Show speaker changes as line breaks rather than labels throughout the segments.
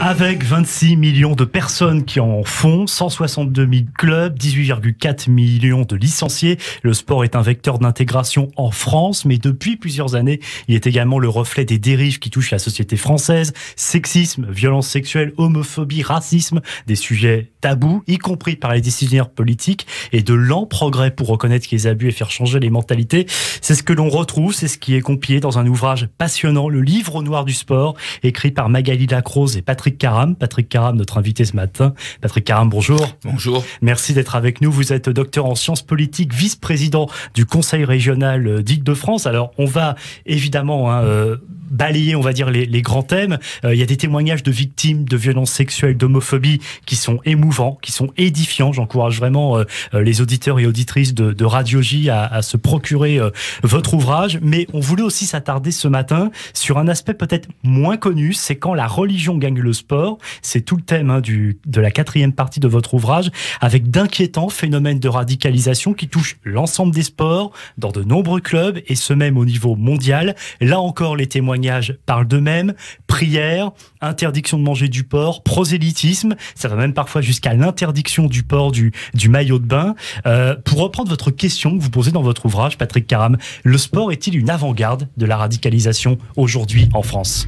Avec 26 millions de personnes qui en font, 162 000 clubs, 18,4 millions de licenciés, le sport est un vecteur d'intégration en France, mais depuis plusieurs années, il est également le reflet des dérives qui touchent la société française, sexisme, violence sexuelle, homophobie, racisme, des sujets tabous, y compris par les décisionnaires politiques, et de lents progrès pour reconnaître les abus et faire changer les mentalités. C'est ce que l'on retrouve, c'est ce qui est compilé dans un ouvrage passionnant, le livre noir du sport, écrit par Magali Lacrose et Patrick Patrick Caram. Patrick notre invité ce matin. Patrick Caram, bonjour. Bonjour. Merci d'être avec nous. Vous êtes docteur en sciences politiques, vice-président du Conseil régional d'Île-de-France. Alors, on va évidemment hein, euh, balayer, on va dire, les, grands thèmes. Euh, il y a des témoignages de victimes de violences sexuelles, d'homophobie, qui sont émouvants, qui sont édifiants. J'encourage vraiment euh, euh, les auditeurs et auditrices de, de Radio J à, se procurer votre ouvrage. Mais on voulait aussi s'attarder ce matin sur un aspect peut-être moins connu, c'est quand la religion gagne le sport. C'est tout le thème hein, du, de la quatrième partie de votre ouvrage, avec d'inquiétants phénomènes de radicalisation qui touchent l'ensemble des sports, dans de nombreux clubs, et ce même au niveau mondial. Là encore, les témoignages Parle parlent d'eux-mêmes, prière, interdiction de manger du porc, prosélytisme, ça va même parfois jusqu'à l'interdiction du porc du, du maillot de bain. Euh, pour reprendre votre question que vous posez dans votre ouvrage, Patrick Caram, le sport est-il une avant-garde
de la radicalisation aujourd'hui en France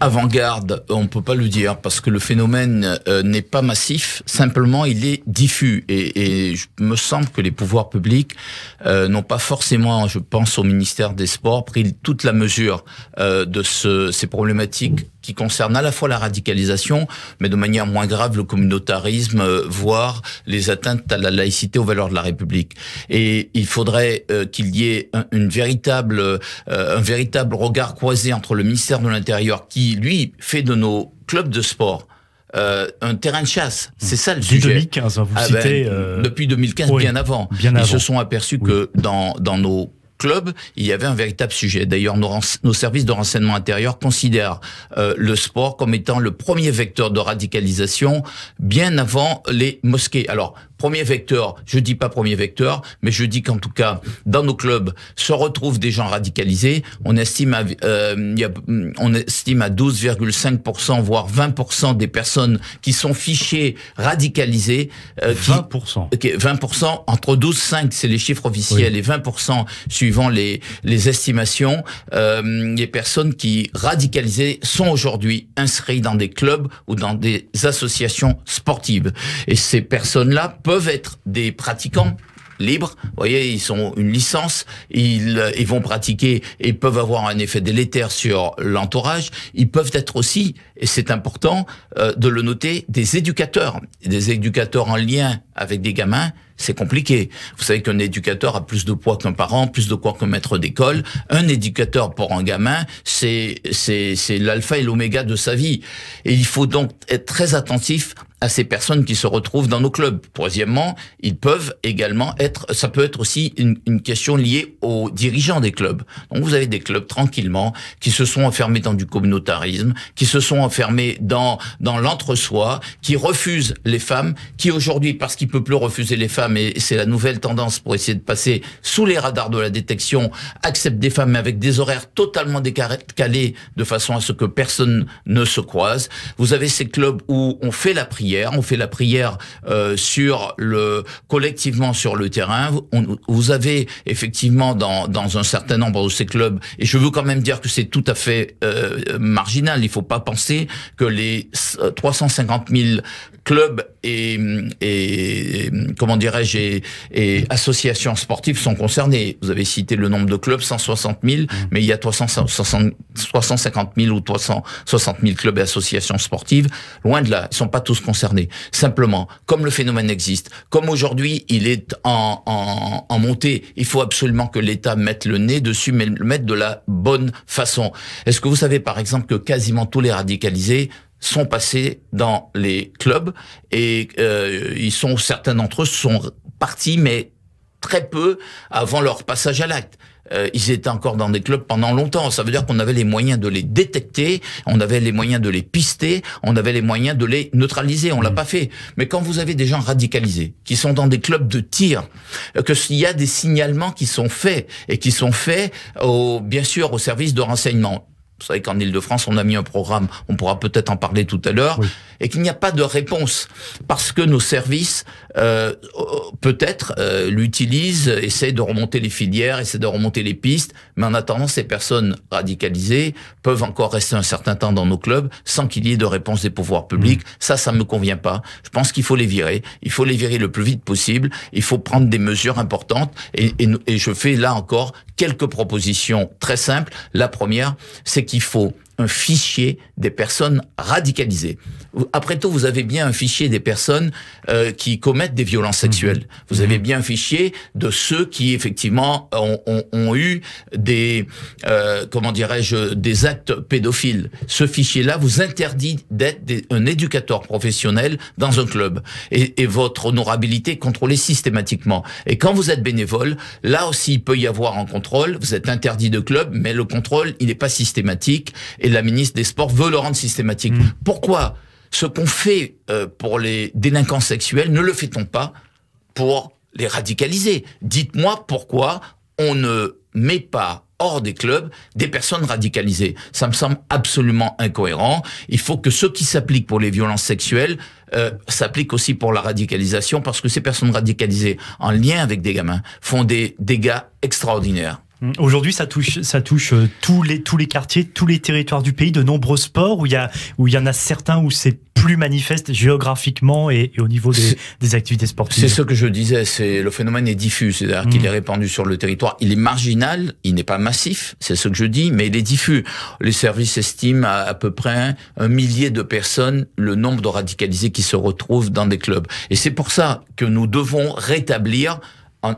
Avant-garde, on ne peut pas le dire parce que le phénomène euh, n'est pas massif, simplement il est diffus et, il je me semble que les pouvoirs publics euh, n'ont pas forcément, je pense au ministère des Sports, pris toute la mesure euh, de ces problématiques qui concernent à la fois la radicalisation, mais de manière moins grave le communautarisme, euh, voire les atteintes à la laïcité aux valeurs de la République. Et il faudrait euh, qu'il y ait un, une véritable, un véritable regard croisé entre le ministère de l'Intérieur, qui lui fait de nos clubs de sport un terrain de chasse. Mmh. C'est ça le Depuis 2015, hein, vous ah citez. Ben, depuis 2015, bien avant. Bien Ils se sont aperçus que dans, dans nos club, il y avait un véritable sujet. D'ailleurs, nos, services de renseignement intérieur considèrent euh, le sport comme étant le premier vecteur de radicalisation bien avant les mosquées. Alors, premier vecteur, je dis pas premier vecteur, mais je dis qu'en tout cas, dans nos clubs, se retrouvent des gens radicalisés. On estime à, euh, on estime à 12,5%, voire 20% des personnes qui sont fichées radicalisées. 20%. Euh, okay, 20%, entre 12 5, c'est les chiffres officiels, et 20% suivant les, les estimations, euh, les personnes qui radicalisées sont aujourd'hui inscrites dans des clubs ou dans des associations sportives. Et ces personnes-là peuvent peuvent être des pratiquants libres. Vous voyez, ils sont une licence, ils, euh, ils vont pratiquer et peuvent avoir un effet délétère sur l'entourage. Ils peuvent être aussi, et c'est important euh, de le noter, des éducateurs, des éducateurs en lien avec des gamins c'est compliqué. Vous savez qu'un éducateur a plus de poids qu'un parent, plus de poids qu'un maître d'école. Un éducateur pour un gamin, c'est c'est c'est l'alpha et l'oméga de sa vie. Et il faut donc être très attentif à ces personnes qui se retrouvent dans nos clubs. Troisièmement, ils peuvent également être, ça peut être aussi une, une, question liée aux dirigeants des clubs. Donc vous avez des clubs tranquillement qui se sont enfermés dans du communautarisme, qui se sont enfermés dans dans l'entre-soi, qui refusent les femmes, qui aujourd'hui parce qu'ils peuvent plus refuser les femmes mais c'est la nouvelle tendance pour essayer de passer sous les radars de la détection, accepte des femmes avec des horaires totalement décalés de façon à ce que personne ne se croise. Vous avez ces clubs où on fait la prière, on fait la prière euh, sur le collectivement sur le terrain. vous avez effectivement dans, dans un certain nombre de ces clubs, et je veux quand même dire que c'est tout à fait euh, marginal. Il ne faut pas penser que les 350 euh, 000 clubs et, et comment dirais-je et, associations sportives sont concernées. Vous avez cité le nombre de clubs, 160 000, mmh. mais il y a 350 000 ou 360 000 clubs et associations sportives. Loin de là, ils sont pas tous concernés. Simplement, comme le phénomène existe, comme aujourd'hui il est en, en, en montée, il faut absolument que l'État mette le nez dessus, mais le mette de la bonne façon. Est-ce que vous savez par exemple que quasiment tous les radicalisés sont passés dans les clubs et euh, ils sont certains d'entre eux sont partis, mais très peu avant leur passage à l'acte. Euh, ils étaient encore dans des clubs pendant longtemps. Ça veut dire qu'on avait les moyens de les détecter, on avait les moyens de les pister, on avait les moyens de les neutraliser. On l'a mmh. pas fait. Mais quand vous avez des gens radicalisés qui sont dans des clubs de tir, euh, que s'il y a des signalements qui sont faits et qui sont faits, au, bien sûr, au service de renseignement vous savez qu'en Ile-de-France, on a mis un programme, on pourra peut-être en parler tout à l'heure, et qu'il n'y a pas de réponse, parce que nos services, euh, euh peut-être, euh, l'utilisent, essaient de remonter les filières, essaient de remonter les pistes, mais en attendant, ces personnes radicalisées peuvent encore rester un certain temps dans nos clubs sans qu'il y ait de réponse des pouvoirs publics. Ça, mmh. Ça, ça me convient pas. Je pense qu'il faut les virer. Il faut les virer le plus vite possible. Il faut prendre des mesures importantes, et je fais là encore quelques propositions très simples. La première, c'est qu'il faut un fichier des personnes radicalisées. Après tout, vous avez bien un fichier des personnes euh, qui commettent des violences mhm. sexuelles. Vous avez mhm. bien un fichier de ceux qui effectivement ont, ont, ont eu des euh, comment dirais-je des actes pédophiles. Ce fichier-là vous interdit d'être un éducateur professionnel dans un club et, et votre honorabilité est contrôlée systématiquement. Et quand vous êtes bénévole, là aussi il peut y avoir un contrôle. Vous êtes interdit de club, mais le contrôle il n'est pas systématique et la ministre des Sports veut le rendre systématique. Mhm. Pourquoi ce qu'on fait euh, pour les délinquants sexuels, ne le fait-on pas pour les radicaliser Dites-moi pourquoi on ne met pas hors des clubs des personnes radicalisées. Ça me semble absolument incohérent. Il faut que ce qui s'applique pour les violences sexuelles euh, s'applique aussi pour la radicalisation parce que ces personnes radicalisées en lien avec des gamins font des dégâts extraordinaires.
Mmh. Aujourd'hui, ça touche, ça touche euh, tous les tous les quartiers, tous les territoires du pays, de nombreux sports où il y a où il y en a certains où c'est plus manifeste géographiquement et, au niveau des, activités sportives. C'est ce que
je disais, c'est le phénomène est diffus, c'est-à-dire qu'il mmh. est répandu sur le territoire. Il est marginal, il n'est pas massif, c'est ce que je dis, mais il est diffus. Les services estiment à peu près un millier de personnes le nombre de radicalisés qui se retrouvent dans des clubs. Et c'est pour ça que nous devons rétablir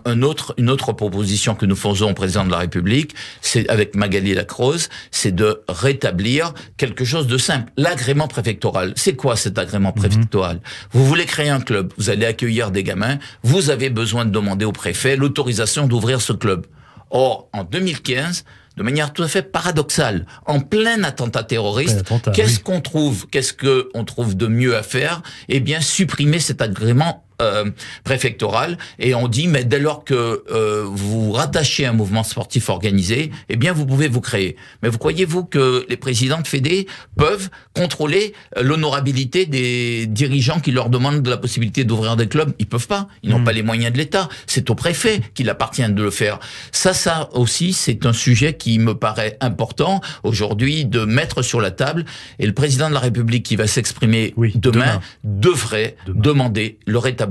un autre, une autre proposition que nous faisons au président de la République, c'est avec Magali Lacroze, c'est de rétablir quelque chose de simple. L'agrément préfectoral. C'est quoi cet agrément mhm. préfectoral Vous voulez créer un club, vous allez accueillir des gamins, vous avez besoin de demander au préfet l'autorisation d'ouvrir ce club. Or, en 2015, de manière tout à fait paradoxale, en plein attentat terroriste, qu'est-ce qu'on trouve Qu'est-ce qu'on trouve de mieux à faire Eh bien, supprimer cet agrément euh, préfectorale et on dit mais dès lors que euh, vous rattachez un mouvement sportif organisé, eh bien vous pouvez vous créer. Mais vous croyez-vous que les présidents de fédé peuvent contrôler euh, l'honorabilité des dirigeants qui leur demandent de la possibilité d'ouvrir des clubs Ils peuvent pas, ils n'ont hmm. pas les moyens de l'État. C'est au préfet qu'il appartient de le faire. Ça, ça aussi, c'est un sujet qui me paraît important aujourd'hui de mettre sur la table. Et le président de la République qui va s'exprimer demain, devrait demander le rétablissement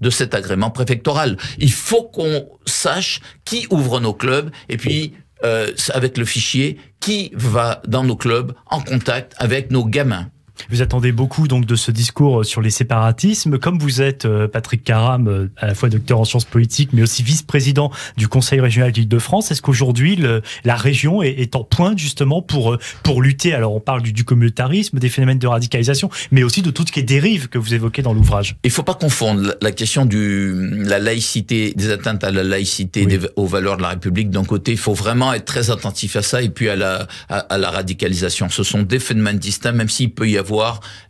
de cet agrément préfectoral. Il faut qu'on sache qui ouvre nos clubs et puis euh, avec le fichier qui va dans nos clubs en contact avec nos gamins.
Vous attendez beaucoup donc de ce discours euh, sur les séparatismes. Comme vous êtes, euh, Patrick Caram, euh, à la fois docteur en sciences politiques, mais aussi vice-président du Conseil régional d'Île-de-France, est-ce qu'aujourd'hui la région est, en pointe justement pour, pour lutter Alors on parle du, communautarisme, des phénomènes de radicalisation, mais aussi de toutes les dérives que vous évoquez dans
l'ouvrage. Il ne faut pas confondre la question de la laïcité, des atteintes à la laïcité, aux valeurs de la République d'un côté. Il faut vraiment être très attentif à ça et puis à la, à, à la radicalisation. Ce sont des phénomènes distincts, même s'il peut y avoir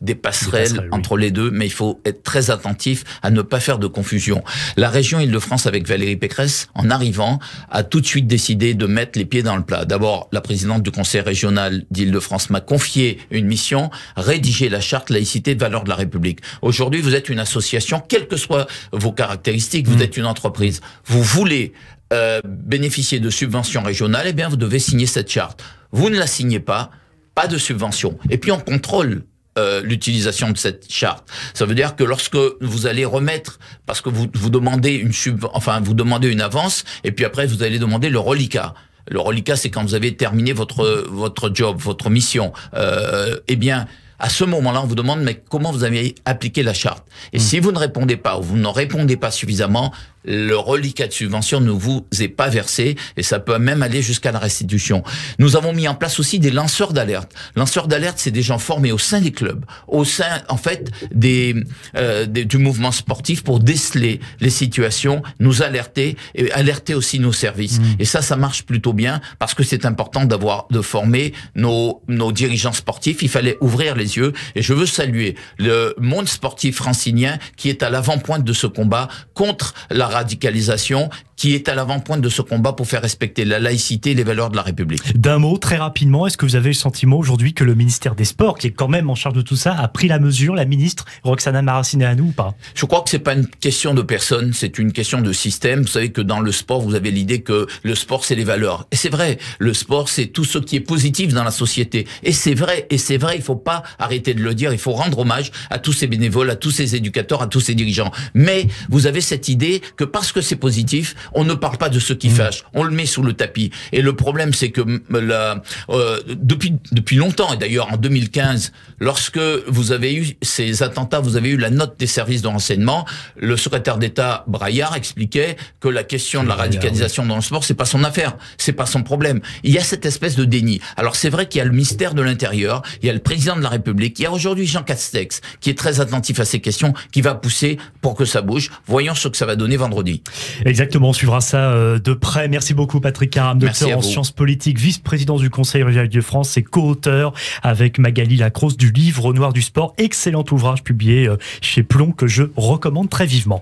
des, passerelles, entre les deux, mais il faut être très attentif à ne pas faire de confusion. La région Île-de-France avec Valérie Pécresse, en arrivant, a tout de suite décidé de mettre les pieds dans le plat. D'abord, la présidente du Conseil régional d'Île-de-France m'a confié une mission rédiger la charte laïcité de valeur de la République. Aujourd'hui, vous êtes une association, quelles que soient vos caractéristiques, vous hmm. êtes une entreprise. Vous voulez euh, bénéficier de subventions régionales, eh bien, vous devez signer cette charte. Vous ne la signez pas, pas de subvention. Et puis on contrôle euh, l'utilisation de cette charte. Ça veut dire que lorsque vous allez remettre, parce que vous, vous demandez une enfin vous demandez une avance, et puis après vous allez demander le reliquat. Le reliquat, c'est quand vous avez terminé votre votre job, votre mission. Euh, eh bien, à ce moment-là, on vous demande mais comment vous avez appliqué la charte. Et mmh. si vous ne répondez pas ou vous n'en répondez pas suffisamment, le reliquat de subvention ne vous est pas versé et ça peut même aller jusqu'à la restitution. Nous avons mis en place aussi des lanceurs d'alerte. Lanceurs d'alerte, c'est des gens formés au sein des clubs, au sein en fait des, euh, du mouvement sportif pour déceler les situations, nous alerter et alerter aussi nos services. Mmh. Et ça, ça marche plutôt bien parce que c'est important d'avoir de former nos nos dirigeants sportifs. Il fallait ouvrir les yeux et je veux saluer le monde sportif francinien qui est à l'avant-pointe de ce combat contre la radicalisation qui est à l'avant-pointe de ce combat pour faire respecter la laïcité et les valeurs de la République.
D'un mot, très rapidement, est-ce que vous avez le sentiment aujourd'hui que le ministère des Sports, qui est quand même en charge de tout ça, a pris la mesure, la ministre Roxana nous ou pas
Je crois que c'est pas une question de personne, c'est une question de système. Vous savez que dans le sport, vous avez l'idée que le sport, c'est les valeurs. Et c'est vrai, le sport, c'est tout ce qui est positif dans la société. Et c'est vrai, et c'est vrai, il faut pas arrêter de le dire, il faut rendre hommage à tous ces bénévoles, à tous ces éducateurs, à tous ces dirigeants. Mais vous avez cette idée que parce que c'est positif, on ne parle pas de ce qui mm. fâche, on le met sous le tapis. Et le problème, c'est que mm, euh, depuis depuis longtemps, et d'ailleurs en 2015, lorsque vous avez eu ces attentats, vous avez eu la note des services de renseignement. Le secrétaire d'État Braillard expliquait que la question de la radicalisation dans le sport, c'est pas son affaire, c'est pas son problème. Il y a cette espèce de déni. Alors c'est vrai qu'il y a le mystère de l'intérieur, il y a le président de la République, il y a aujourd'hui Jean Castex qui est très attentif à ces questions, qui va pousser pour que ça bouge. Voyons ce que ça va donner vendredi.
Exactement, on suivra ça euh, de près. Merci beaucoup Patrick Caram, docteur en sciences politiques, vice-président du Conseil régional de France et co-auteur avec Magali Lacrosse du livre Noir du Sport. Excellent ouvrage publié euh, chez Plomb que je recommande très vivement.